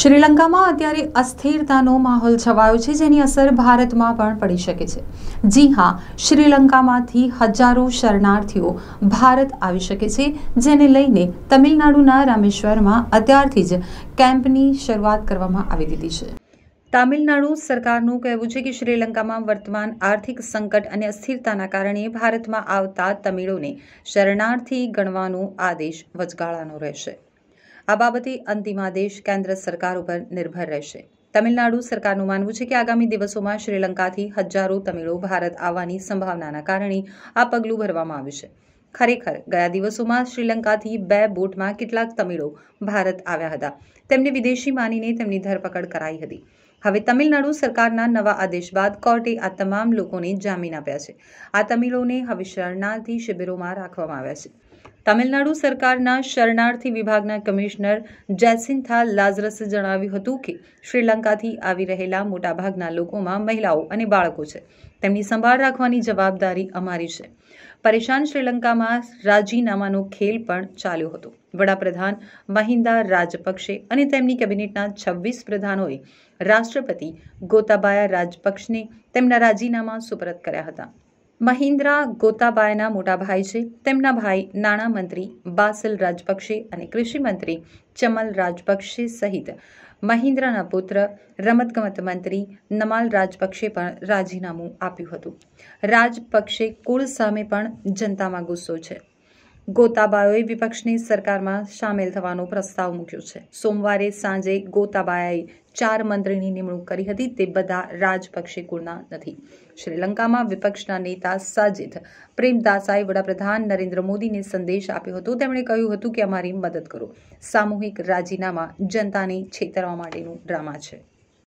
શ્રીલંકામાં અત્યારે અસ્થિરતાનો માહોલ છવાયો છે જેની અસર ભારતમાં પણ પડી શકે છે જી હા શ્રીલંકામાંથી હજારો શરણાર્થીઓ ભારત આવી શકે છે જેને લઈને તમિલનાડુના રામેશ્વરમાં અત્યારથી જ કેમ્પની શરૂઆત કરવામાં આવી દીધી છે તામિલનાડુ સરકારનું કહેવું છે કે શ્રીલંકામાં વર્તમાન આર્થિક સંકટ અને અસ્થિરતાના કારણે ભારતમાં આવતા તમિળોને શરણાર્થી ગણવાનો આદેશ વચગાળાનો રહેશે આ બાબતે અંતિમ આદેશ કેન્દ્ર સરકાર ઉપર નિર્ભર રહેશે તમિલનાડુ સરકારનું માનવું છે કે આગામી દિવસોમાં શ્રીલંકાથી હજારો તમિળો ભારત આવવાની સંભાવનાના કારણે આ પગલું ભરવામાં આવ્યું છે ખરેખર ગયા દિવસોમાં શ્રીલંકાથી બે બોટમાં કેટલાક તમિળો ભારત આવ્યા હતા તેમને વિદેશી માનીને તેમની ધરપકડ કરાઈ હતી હવે તમિલનાડુ સરકારના નવા આદેશ બાદ કોર્ટે આ તમામ લોકોને જામીન આપ્યા છે આ તમિળોને હવે શરણાર્થી શિબિરોમાં રાખવામાં આવ્યા છે તમિલનાડુ સરકારના શરણાર્થી વિભાગના કમિશનર જેસિન્થા લાઝરસે જણાવ્યું હતું કે શ્રીલંકાથી આવી રહેલા મોટાભાગના લોકોમાં મહિલાઓ અને બાળકો છે તેમની સંભાળ રાખવાની જવાબદારી અમારી છે પરેશાન શ્રીલંકામાં રાજીનામાનો ખેલ પણ ચાલ્યો હતો વડાપ્રધાન મહિન્દા રાજપક્ષે અને તેમની કેબિનેટના છવ્વીસ પ્રધાનોએ રાષ્ટ્રપતિ ગોતાબાયા રાજપક્ષને તેમના રાજીનામા સુપરત કર્યા હતા મહિન્દ્રા ગોતાબાયના મોટા ભાઈ છે તેમના ભાઈ નાણામંત્રી બાસિલ રાજપક્ષે અને કૃષિમંત્રી ચમલ રાજપક્ષે સહિત મહિન્દ્રાના પુત્ર રમતગમત મંત્રી નમાલ રાજપક્ષે પણ રાજીનામું આપ્યું હતું રાજપક્ષે કુળ સામે પણ જનતામાં ગુસ્સો છે ગોતાબાયોએ વિપક્ષની સરકારમાં સામેલ થવાનો પ્રસ્તાવ મૂક્યો છે સોમવારે સાંજે ગોતાબાયાએ ચાર મંત્રીની નિમણૂક કરી હતી તે બધા રાજપક્ષે કુળના નથી શ્રીલંકામાં વિપક્ષના નેતા સાજિદ પ્રેમદાસાએ વડાપ્રધાન નરેન્દ્ર મોદીને સંદેશ આપ્યો હતો તેમણે કહ્યું હતું કે અમારી મદદ કરો સામૂહિક રાજીનામા જનતાને છેતરવા માટેનું ડ્રામા છે